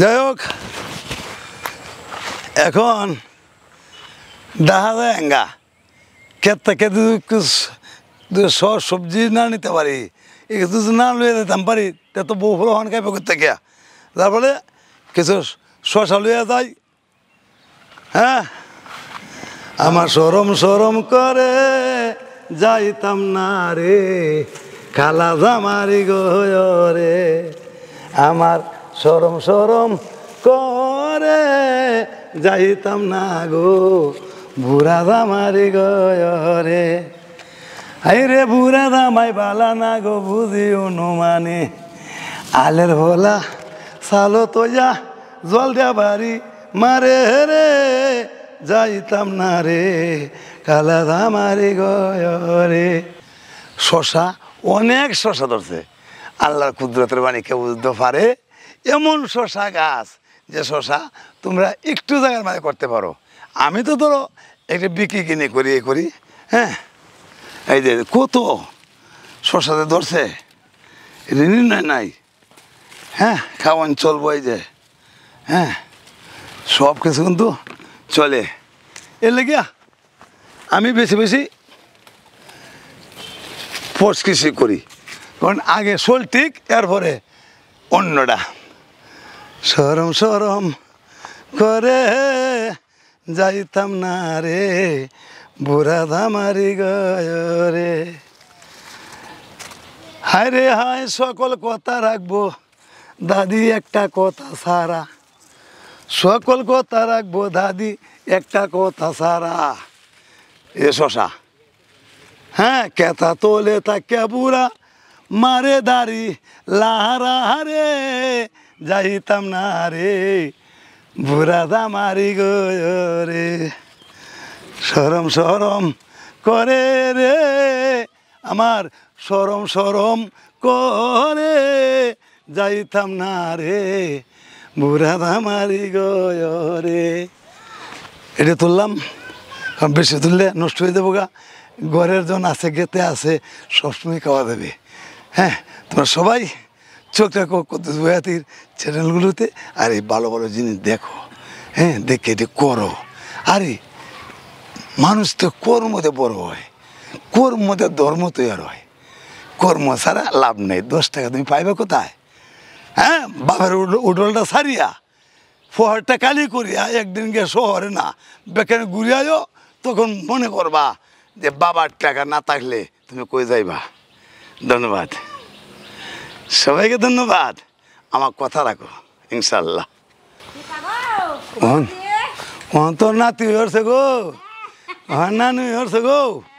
যাই হোক এখন দেখা যায় এঙ্গা ক্ষেত থেকে যদি সব সবজি না নিতে পারি কিছু যদি না লুয়ে দিতাম পারি তা তো বহু ফলো হন খাইবে করতে গিয়া তারপরে কিছু শশা লুয়ে যাই হ্যাঁ আমার সরম সরম করে যাইতাম না রে খালা জামারি গো রে আমার সরম সরম করে যাইতাম না গো বুড়া দামারি আই রে বুড়া দামাই বালা না গো বুঝি অনুমানে আলের ভোলা সালো তো যা জল দেয়া বাড়ি মারে রে যাইতাম না রে কালা দামারি গয়রে শশা অনেক শশা ধরছে আল্লাহর কুদরতের বাণী কেউ বুঝতে পারে এমন শশা গাছ যে শশা তোমরা একটু জায়গার মাঝে করতে পারো আমি তো ধরো একটা বিক্রি কিনে করি এ করি হ্যাঁ এই যে কত শশাতে ধরছে ঋণী নয় নাই হ্যাঁ খাওয়ান চলবো এই যে হ্যাঁ সব কিছু কিন্তু চলে এর লেগে আমি বেশি বেশি ফোর্স কৃষি করি কারণ আগে সোল ঠিক এরপরে অন্যটা সরম সরম করে যাইতাম না রে বুড়া ধামারি রে হায় রে হায় সকল কথা রাখবো দাদি একটা কথা সারা সকল কথা রাখবো দাদি একটা কথা সারা এ শশা হ্যাঁ কেতা তোলে তা কে বুড়া মারে দাড়ি লাহারা হারে যাইতাম না রে বুড়া মারি গো রে সরম সরম করে রে আমার সরম সরম করে যাইতাম না রে বুড়া দা মারি রে এটা তুললাম কারণ বেশি তুললে নষ্ট হয়ে দেবো গা ঘরের জন আছে গেতে আছে সবসময় খাওয়া দেবে হ্যাঁ তোমরা সবাই চোখ চোখটা কত বয়াতির চ্যানেলগুলোতে আর এই ভালো ভালো জিনিস দেখো হ্যাঁ দেখে এটি করো আরে মানুষ তো কর্মতে বড় হয় কর্মতে ধর্ম তৈরি হয় কর্ম ছাড়া লাভ নেই দশ টাকা তুমি পাইবে কোথায় হ্যাঁ বাবার উডলটা সারিয়া ফোহারটা কালি করিয়া একদিন গিয়ে শহরে না বেকারে ঘুরে আয়ো তখন মনে করবা যে বাবার টাকা না থাকলে তুমি কই যাইবা ধন্যবাদ সবাইকে ধন্যবাদ আমার কথা রাখো ইনশাল্লাহ ওহন ওহন তোর নাতি হরছে গো ওহন নানু হরছে গো